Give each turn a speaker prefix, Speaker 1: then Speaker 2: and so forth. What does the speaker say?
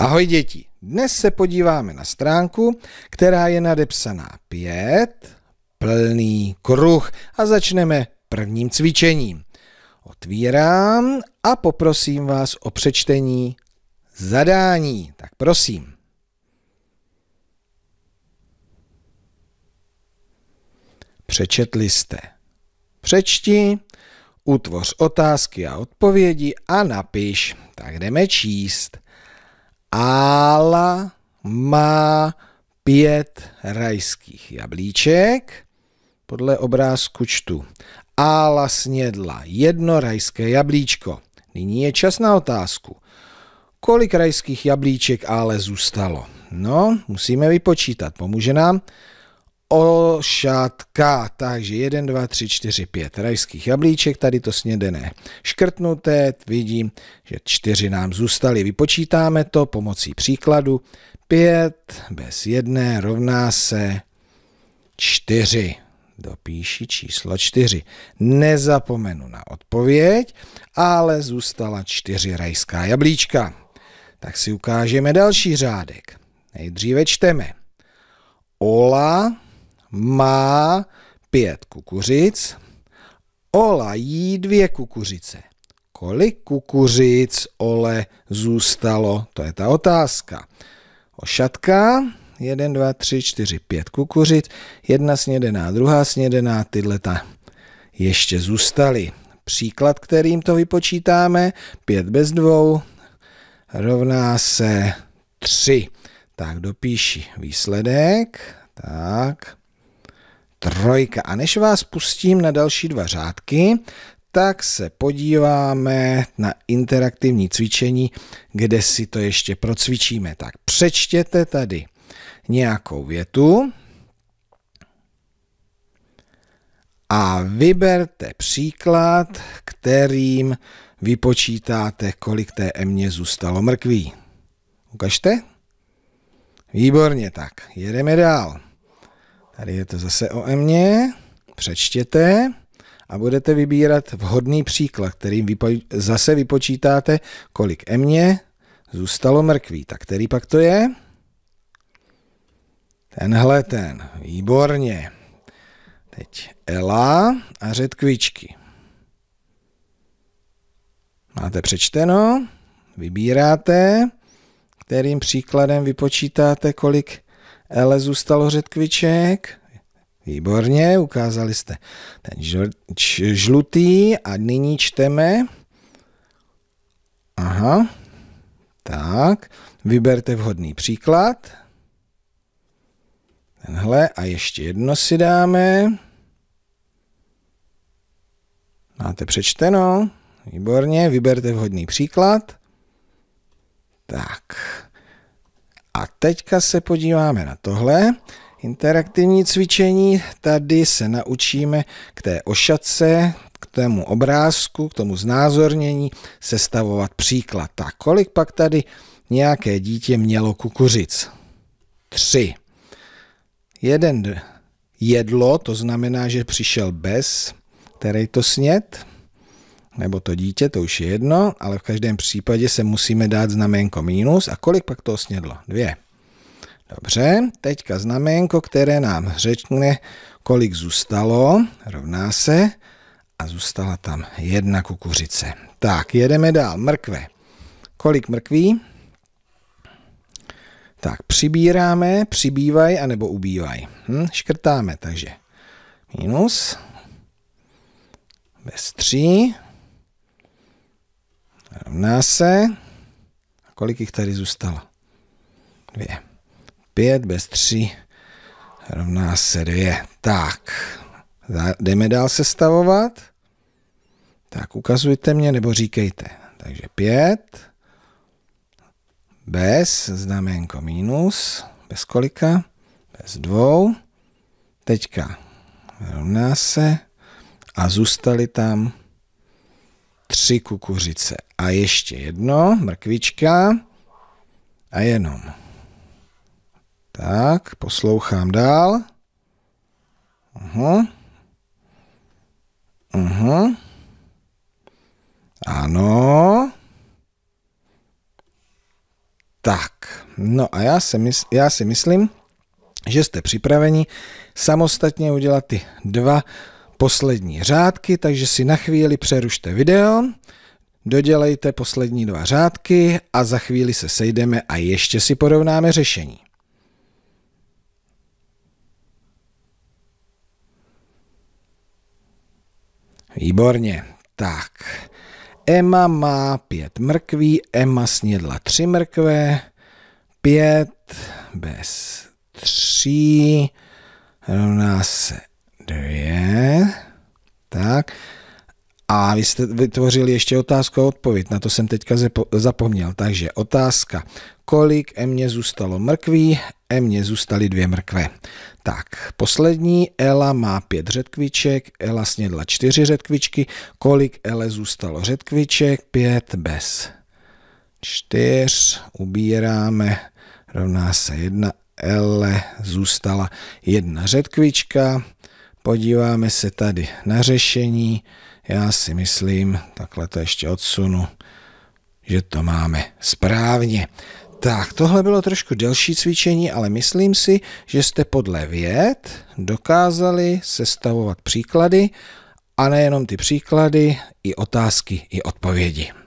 Speaker 1: Ahoj děti, dnes se podíváme na stránku, která je nadepsaná 5, plný kruh a začneme prvním cvičením. Otvírám a poprosím vás o přečtení zadání. Tak prosím. Přečetli jste. Přečti, utvoř otázky a odpovědi a napiš. Tak jdeme číst. Ála má pět rajských jablíček. Podle obrázku čtu. Ála snědla jedno rajské jablíčko. Nyní je čas na otázku. Kolik rajských jablíček ale zůstalo? No, musíme vypočítat. Pomůže nám ošatka. Takže 1, 2, 3, 4, 5 rajských jablíček, tady to snědené škrtnuté, vidím, že 4 nám zůstaly. Vypočítáme to pomocí příkladu. 5 bez 1 rovná se 4. Dopíši číslo 4. Nezapomenu na odpověď, ale zůstala 4 rajská jablíčka. Tak si ukážeme další řádek. Nejdříve čteme. Ola má pět kukuřic, Ola jí dvě kukuřice. Kolik kukuřic Ole zůstalo? To je ta otázka. Ošatka, jeden dva tři čtyři pět kukuřic, jedna snědená, druhá snědená, tyhle ta ještě zůstaly. Příklad, kterým to vypočítáme, pět bez dvou rovná se tři. Tak dopíši výsledek. Tak, trojka. A než vás pustím na další dva řádky, tak se podíváme na interaktivní cvičení, kde si to ještě procvičíme. Tak přečtěte tady nějakou větu a vyberte příklad, kterým vypočítáte, kolik té emě zůstalo mrkví. Ukažte. Výborně, tak jedeme dál. Tady je to zase o mně. Přečtěte a budete vybírat vhodný příklad, kterým vypo, zase vypočítáte, kolik emě zůstalo mrkví. Tak který pak to je? Tenhle ten. Výborně. Teď Ela a řetkvičky. Máte přečteno, vybíráte, kterým příkladem vypočítáte, kolik Ele zůstalo řetkviček. Výborně, ukázali jste ten žl, č, žlutý a nyní čteme. Aha, tak, vyberte vhodný příklad. Tenhle a ještě jedno si dáme. Máte přečteno, výborně, vyberte vhodný příklad. Tak teďka se podíváme na tohle. Interaktivní cvičení, tady se naučíme k té ošatce, k tomu obrázku, k tomu znázornění, sestavovat příklad. Tak kolik pak tady nějaké dítě mělo kukuřic? Tři. Jeden jedlo, to znamená, že přišel bez, který to snět, nebo to dítě, to už je jedno, ale v každém případě se musíme dát znamenko mínus A kolik pak to snědlo? Dvě. Dobře, teďka znamenko, které nám řekne, kolik zůstalo, rovná se a zůstala tam jedna kukuřice. Tak, jedeme dál. Mrkve. Kolik mrkví? Tak, přibíráme, přibývají anebo ubývají. Hm? Škrtáme, takže minus, bez tří, rovná se, a kolik jich tady zůstalo? Dvě. 5 bez 3 rovná se 2. Tak, jdeme dál sestavovat. Tak ukazujte mě nebo říkejte. Takže 5 bez znamenko minus, bez kolika, bez dvou. Teďka rovná se a zůstaly tam tři kukuřice. A ještě jedno, mrkvička a jenom tak, poslouchám dál. Aha. Aha. Ano. Tak, no a já si, mysl, já si myslím, že jste připraveni samostatně udělat ty dva poslední řádky, takže si na chvíli přerušte video, dodělejte poslední dva řádky a za chvíli se sejdeme a ještě si porovnáme řešení. Výborně. Tak. Emma má pět mrkví, Emma snědla tři mrkve, pět bez tří rovná se dvě. Tak. A vy jste vytvořili ještě otázku a odpověď, na to jsem teďka zapomněl. Takže otázka, kolik mně zůstalo mrkví, mně zůstaly dvě mrkve. Tak, poslední, Ela má pět řetkviček, Ela snědla čtyři řetkvičky, kolik Ele zůstalo řetkviček, pět bez. Čtyř, ubíráme, rovná se jedna, Ele zůstala jedna řetkvička, Podíváme se tady na řešení. Já si myslím, takhle to ještě odsunu, že to máme správně. Tak, tohle bylo trošku delší cvičení, ale myslím si, že jste podle věd dokázali sestavovat příklady a nejenom ty příklady, i otázky, i odpovědi.